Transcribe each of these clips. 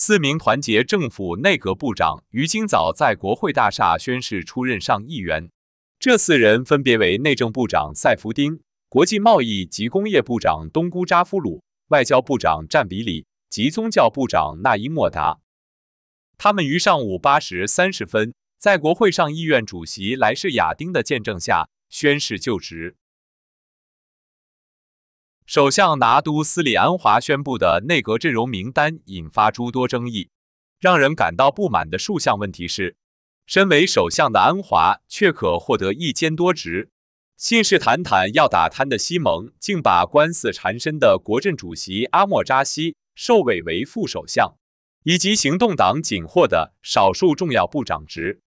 四名团结政府内阁部长于今早在国会大厦宣誓出任上议员。这四人分别为内政部长塞弗丁、国际贸易及工业部长东姑扎夫鲁、外交部长占比里及宗教部长纳伊莫达。他们于上午八时三十分，在国会上议院主席莱士亚丁的见证下宣誓就职。首相拿督斯里安华宣布的内阁阵容名单引发诸多争议，让人感到不满的数项问题是：身为首相的安华却可获得一兼多职；信誓旦旦要打贪的西蒙，竟把官司缠身的国阵主席阿莫扎西授委为副首相，以及行动党仅获的少数重要部长职。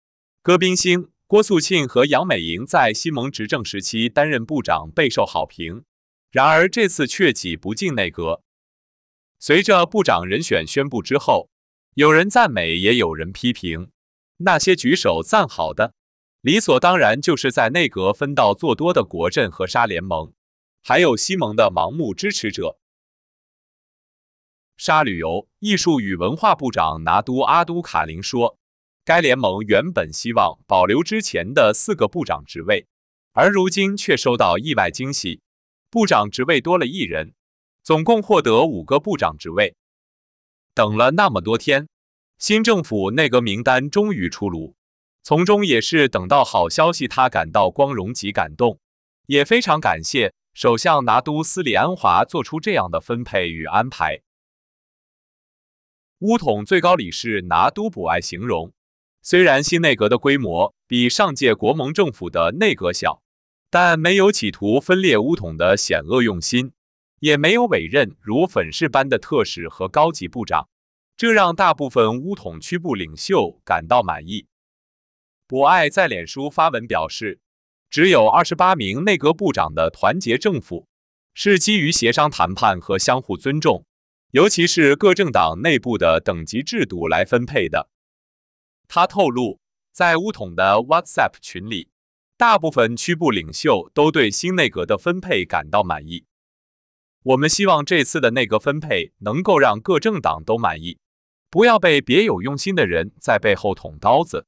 戈宾星、郭素沁和杨美莹在西盟执政时期担任部长，备受好评。然而这次却挤不进内阁。随着部长人选宣布之后，有人赞美，也有人批评。那些举手赞好的，理所当然就是在内阁分到做多的国阵和沙联盟，还有西盟的盲目支持者。沙旅游、艺术与文化部长拿督阿都卡林说：“该联盟原本希望保留之前的四个部长职位，而如今却收到意外惊喜。”部长职位多了一人，总共获得五个部长职位。等了那么多天，新政府内阁名单终于出炉，从中也是等到好消息，他感到光荣及感动，也非常感谢首相拿督斯里安华做出这样的分配与安排。乌统最高理事拿督卜爱形容，虽然新内阁的规模比上届国盟政府的内阁小。但没有企图分裂乌统的险恶用心，也没有委任如粉饰般的特使和高级部长，这让大部分乌统区部领袖感到满意。博爱在脸书发文表示，只有二十八名内阁部长的团结政府是基于协商谈判和相互尊重，尤其是各政党内部的等级制度来分配的。他透露，在乌统的 WhatsApp 群里。大部分区部领袖都对新内阁的分配感到满意。我们希望这次的内阁分配能够让各政党都满意，不要被别有用心的人在背后捅刀子。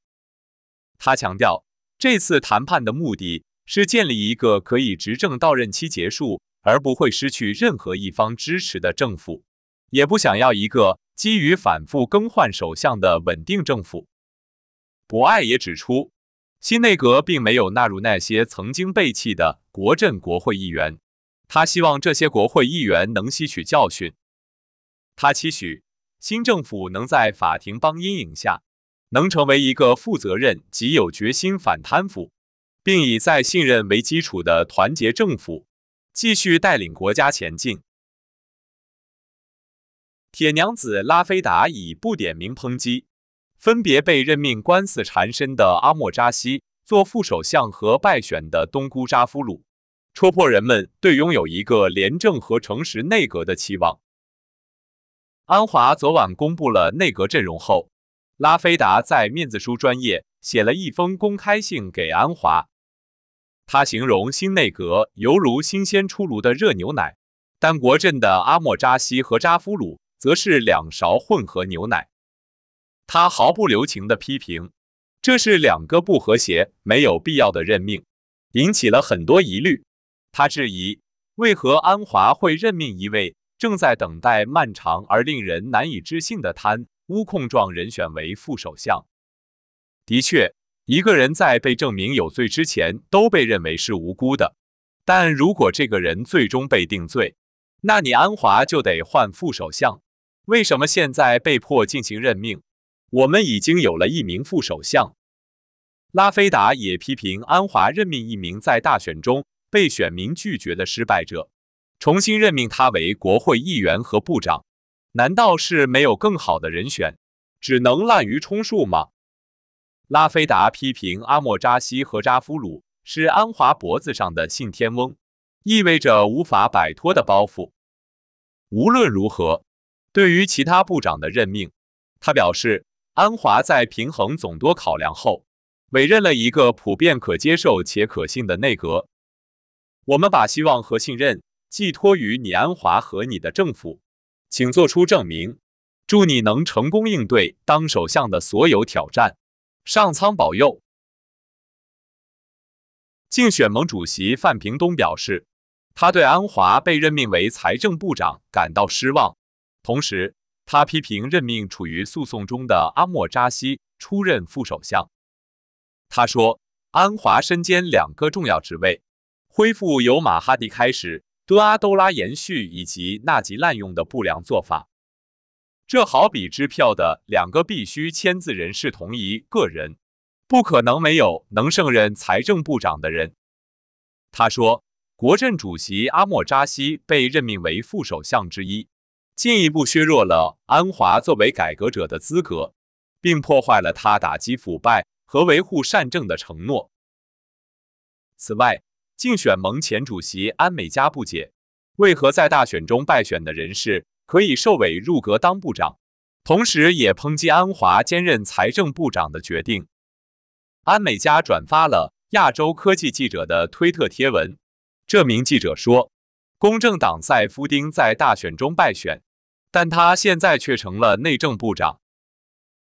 他强调，这次谈判的目的是建立一个可以执政到任期结束而不会失去任何一方支持的政府，也不想要一个基于反复更换首相的稳定政府。博爱也指出。新内阁并没有纳入那些曾经背弃的国阵国会议员，他希望这些国会议员能吸取教训。他期许新政府能在法庭帮阴影下，能成为一个负责任及有决心反贪腐，并以再信任为基础的团结政府，继续带领国家前进。铁娘子拉菲达已不点名抨击。分别被任命，官司缠身的阿莫扎西做副首相和败选的东姑扎夫鲁，戳破人们对拥有一个廉政和诚实内阁的期望。安华昨晚公布了内阁阵容后，拉菲达在面子书专业写了一封公开信给安华，他形容新内阁犹如新鲜出炉的热牛奶，但国阵的阿莫扎西和扎夫鲁则是两勺混合牛奶。他毫不留情地批评，这是两个不和谐、没有必要的任命，引起了很多疑虑。他质疑，为何安华会任命一位正在等待漫长而令人难以置信的贪污控状人选为副首相？的确，一个人在被证明有罪之前，都被认为是无辜的。但如果这个人最终被定罪，那你安华就得换副首相。为什么现在被迫进行任命？我们已经有了一名副首相，拉菲达也批评安华任命一名在大选中被选民拒绝的失败者，重新任命他为国会议员和部长，难道是没有更好的人选，只能滥竽充数吗？拉菲达批评阿莫扎西和扎夫鲁是安华脖子上的信天翁，意味着无法摆脱的包袱。无论如何，对于其他部长的任命，他表示。安华在平衡总多考量后，委任了一个普遍可接受且可信的内阁。我们把希望和信任寄托于你，安华和你的政府，请做出证明。祝你能成功应对当首相的所有挑战。上苍保佑！竞选盟主席范平东表示，他对安华被任命为财政部长感到失望，同时。他批评任命处于诉讼中的阿莫扎西出任副首相。他说：“安华身兼两个重要职位，恢复由马哈蒂开始、敦阿都拉延续以及纳吉滥用的不良做法，这好比支票的两个必须签字人是同一个人，不可能没有能胜任财政部长的人。”他说，国政主席阿莫扎西被任命为副首相之一。进一步削弱了安华作为改革者的资格，并破坏了他打击腐败和维护善政的承诺。此外，竞选盟前主席安美加不解，为何在大选中败选的人士可以受委入阁当部长，同时也抨击安华兼任财政部长的决定。安美加转发了亚洲科技记者的推特贴文，这名记者说。公正党塞夫丁在大选中败选，但他现在却成了内政部长。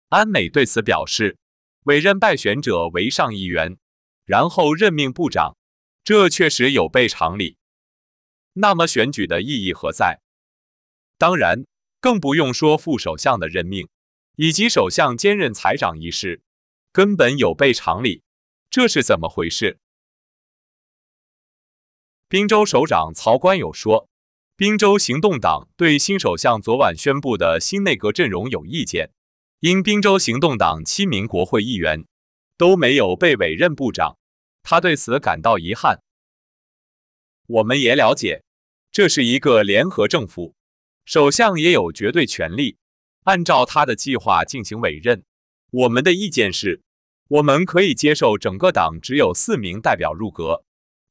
安美对此表示，委任败选者为上议员，然后任命部长，这确实有悖常理。那么选举的意义何在？当然，更不用说副首相的任命以及首相兼任财长一事，根本有悖常理。这是怎么回事？滨州首长曹官友说：“滨州行动党对新首相昨晚宣布的新内阁阵容有意见，因滨州行动党七名国会议员都没有被委任部长，他对此感到遗憾。我们也了解，这是一个联合政府，首相也有绝对权力，按照他的计划进行委任。我们的意见是，我们可以接受整个党只有四名代表入阁。”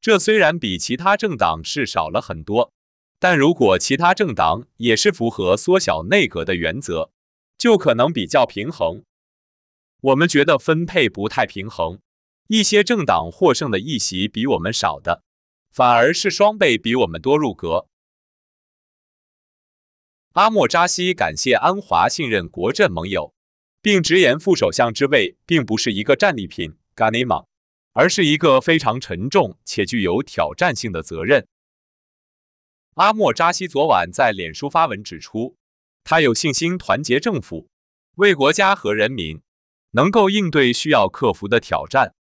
这虽然比其他政党是少了很多，但如果其他政党也是符合缩小内阁的原则，就可能比较平衡。我们觉得分配不太平衡，一些政党获胜的一席比我们少的，反而是双倍比我们多入阁。阿莫扎西感谢安华信任国阵盟友，并直言副首相之位并不是一个战利品。g a n i m a 而是一个非常沉重且具有挑战性的责任。阿莫扎西昨晚在脸书发文指出，他有信心团结政府，为国家和人民能够应对需要克服的挑战。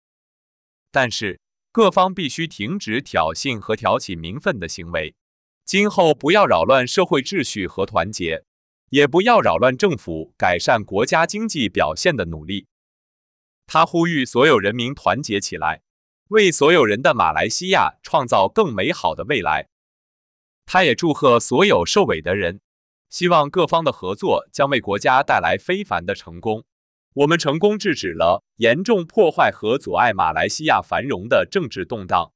但是，各方必须停止挑衅和挑起民愤的行为，今后不要扰乱社会秩序和团结，也不要扰乱政府改善国家经济表现的努力。他呼吁所有人民团结起来，为所有人的马来西亚创造更美好的未来。他也祝贺所有受委的人，希望各方的合作将为国家带来非凡的成功。我们成功制止了严重破坏和阻碍马来西亚繁荣的政治动荡。